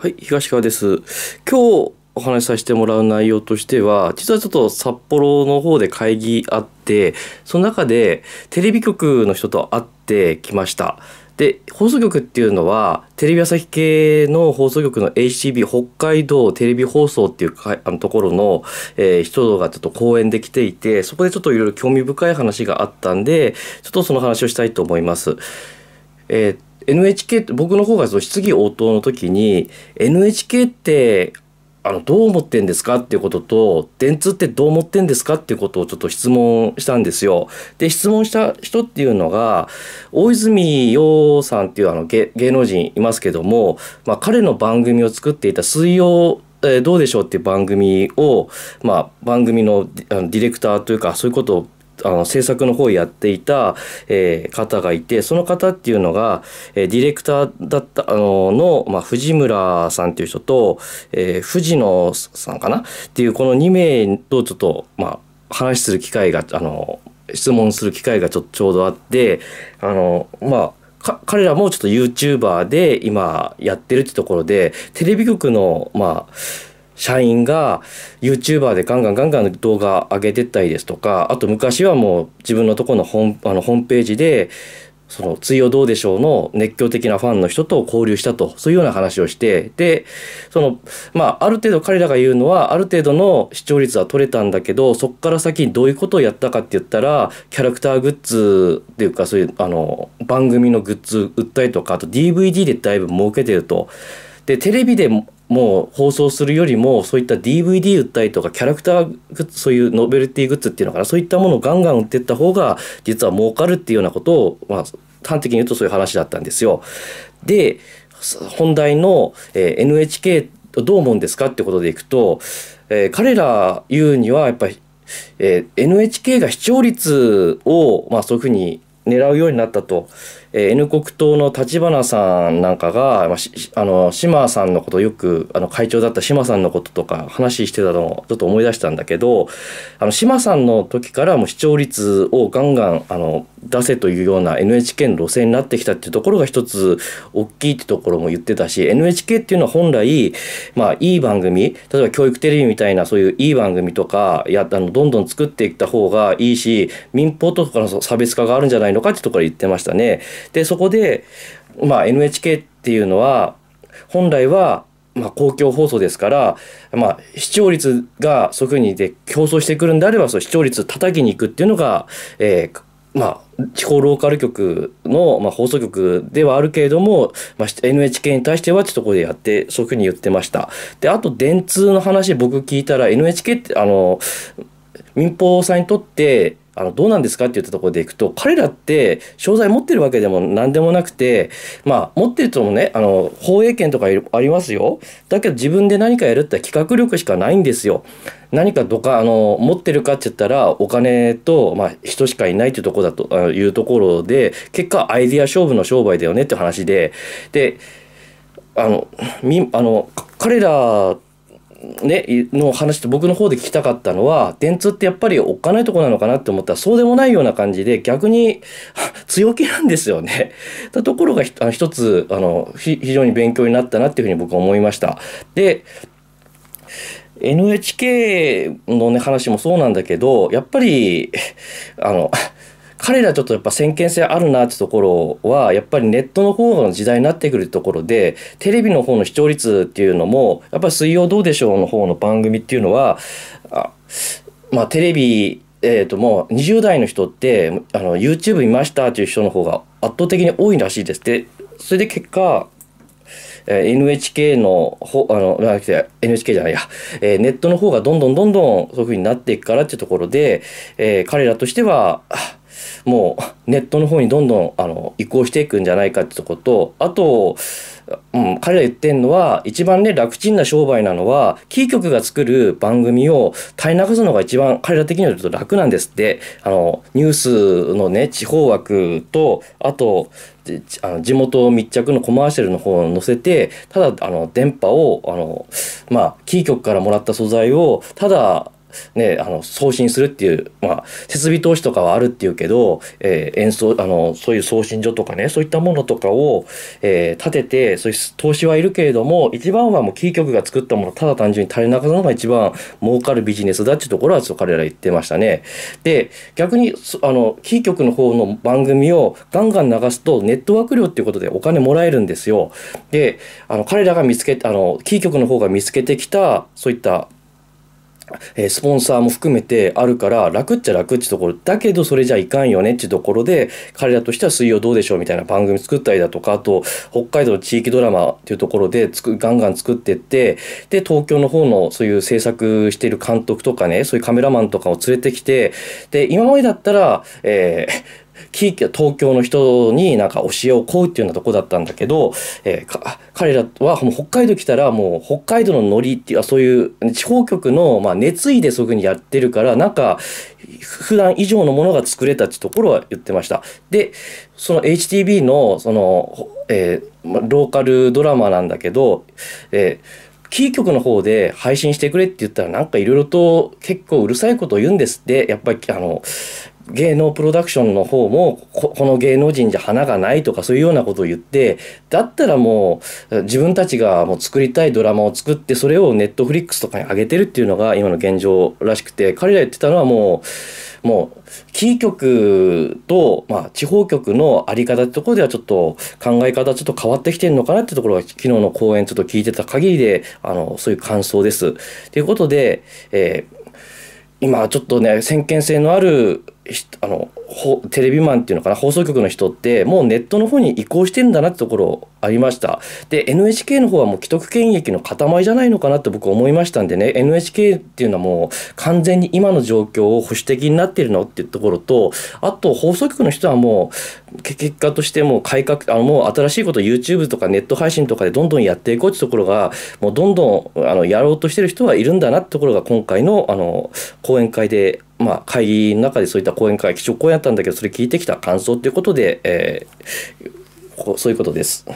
はい、東川です。今日お話しさせてもらう内容としては、実はちょっと札幌の方で会議あって、その中でテレビ局の人と会ってきました。で、放送局っていうのは、テレビ朝日系の放送局の HCB 北海道テレビ放送っていうかあのところの、えー、人がちょっと講演できていて、そこでちょっといろいろ興味深い話があったんで、ちょっとその話をしたいと思います。えー NHK って僕の方がその質疑応答の時に NHK ってあのどう思ってんですかっていうことと電通ってどう思ってんですかっていうことをちょっと質問したんですよ。で質問した人っていうのが大泉洋さんっていうあの芸能人いますけども、まあ、彼の番組を作っていた水曜えどうでしょうっていう番組を、まあ、番組のディレクターというかそういうことをあの制作の方をやっていた、えー、方がいてその方っていうのが、えー、ディレクターだったあのの、まあ、藤村さんっていう人と、えー、藤野さんかなっていうこの2名とちょっと、まあ、話する機会があの質問する機会がちょちょうどあってあのまあ彼らもちょっと YouTuber で今やってるってところでテレビ局のまあ社員が YouTuber でガンガンガンガン動画上げてったりですとかあと昔はもう自分のとこのホあのホームページでその、追曜どうでしょうの熱狂的なファンの人と交流したと、そういうような話をして、で、その、まあ、ある程度彼らが言うのは、ある程度の視聴率は取れたんだけど、そこから先にどういうことをやったかって言ったら、キャラクターグッズっていうか、そういう、あの、番組のグッズ売ったりとか、あと DVD でだいぶ儲けてると。で、テレビでもう放送するよりもそういった DVD 売ったりとかキャラクターグッズそういうノベルティグッズっていうのかなそういったものをガンガン売っていった方が実は儲かるっていうようなことを、まあ、端的に言うとそういう話だったんですよ。で本題の、え NHK どう思うんですかってことでいくと、えー、彼ら言うにはやっぱり、えー、NHK が視聴率を、まあ、そういうふうに狙うようになったと。えー、N 国党の立花さんなんかが、まあ、あの島さんのことよくあの会長だった島さんのこととか話してたのをちょっと思い出したんだけどあの島さんの時からも視聴率をガンガンあの出せというような NHK の路線になってきたっていうところが一つ大きいってところも言ってたし NHK っていうのは本来、まあ、いい番組例えば教育テレビみたいなそういういい番組とかやあのどんどん作っていった方がいいし民放とかの差別化があるんじゃないのかってところ言ってましたね。で、そこで、まあ、NHK っていうのは、本来は、まあ、公共放送ですから、まあ、視聴率がそういうふうにで競争してくるんであれば、その視聴率叩きに行くっていうのが、えー、まあ、地方ローカル局の、まあ、放送局ではあるけれども、まあ、NHK に対してはちょっとこでやって、そういうふうに言ってました。で、あと、電通の話僕聞いたら、NHK って、あの、民放さんにとって、あのどうなんですかって言ったところでいくと彼らって商材持ってるわけでも何でもなくてまあ持ってるともねあの放映権とかありますよだけど自分で何かやるって企画力しかないんですよ。何かどかあの持ってるかって言ったらお金と、まあ、人しかいないというとこだというところで結果アイディア勝負の商売だよねって話でであのみあの彼らってね、の話って僕の方で聞きたかったのは、電通ってやっぱりおっかないとこなのかなって思ったら、そうでもないような感じで、逆に 強気なんですよね。た ところが一つ、あの、非常に勉強になったなっていうふうに僕は思いました。で、NHK のね、話もそうなんだけど、やっぱり、あの、彼らちょっとやっぱ先見性あるなってところはやっぱりネットの方の時代になってくるところでテレビの方の視聴率っていうのもやっぱり「水曜どうでしょう」の方の番組っていうのはあまあテレビえー、ともう20代の人ってあの YouTube 見ましたっていう人の方が圧倒的に多いらしいです。でそれで結果 NHK のほあの NHK じゃないや、えー、ネットの方がどんどんどんどんそういう風になっていくからっていうところで、えー、彼らとしてはもうネットの方にどんどんあの移行していくんじゃないかってとことあと、うん、彼ら言ってんのは一番ね楽ちんな商売なのはキー局が作る番組を耐え流すのが一番彼ら的にはちょっと楽なんですってあのニュースのね地方枠とあとあの地元密着のコマーシャルの方を載せてただあの電波をあのまあキー局からもらった素材をただね、あの送信するっていう、まあ、設備投資とかはあるっていうけど、えー、演奏あのそういう送信所とかねそういったものとかを、えー、立ててそういう投資はいるけれども一番はもうキー局が作ったものただ単純に足りなかったのが一番儲かるビジネスだっていうところはちょっと彼ら言ってましたね。で逆にあのキー局の方の番組をガンガン流すとネットワーク料っていうことでお金もらえるんですよ。であの彼らが見つけあのキー局の方が見つけてきたそういったえスポンサーも含めてあるから楽っちゃ楽っちところだけどそれじゃいかんよねってところで彼らとしては水曜どうでしょうみたいな番組作ったりだとかあと北海道の地域ドラマっていうところでつくガンガン作ってってで東京の方のそういう制作してる監督とかねそういうカメラマンとかを連れてきてで今までだったら、えー東京の人になんか教えをこうっていうようなとこだったんだけど、えー、彼らはもう北海道来たらもう北海道のノリっていうそういう地方局のまあ熱意でそういうふうにやってるからなんか普段以上のものが作れたってところは言ってました。でその HTB のその、えー、ローカルドラマなんだけど、えーキー局の方で配信してくれって言ったらなんかいろいろと結構うるさいことを言うんですって、やっぱりあの、芸能プロダクションの方もこの芸能人じゃ花がないとかそういうようなことを言ってだったらもう自分たちがもう作りたいドラマを作ってそれをネットフリックスとかに上げてるっていうのが今の現状らしくて彼ら言ってたのはもうもうキー局と、まあ、地方局の在り方ってところではちょっと考え方ちょっと変わってきてるのかなってところが昨日の講演ちょっと聞いてた限りであのそういう感想です。ということで、えー、今ちょっとね先見性のあるあのテレビマンっていうのかな放送局の人ってもうネットの方に移行してんだなってところありましたで NHK の方はもう既得権益の塊じゃないのかなって僕思いましたんでね NHK っていうのはもう完全に今の状況を保守的になってるのっていうところとあと放送局の人はもう結果としてもう改革あのもう新しいこと YouTube とかネット配信とかでどんどんやっていこうってところがもうどんどんあのやろうとしてる人はいるんだなってところが今回のあの講演会でまあ、会議の中でそういった講演会基調講演やったんだけどそれ聞いてきた感想ということで、えー、そういうことです。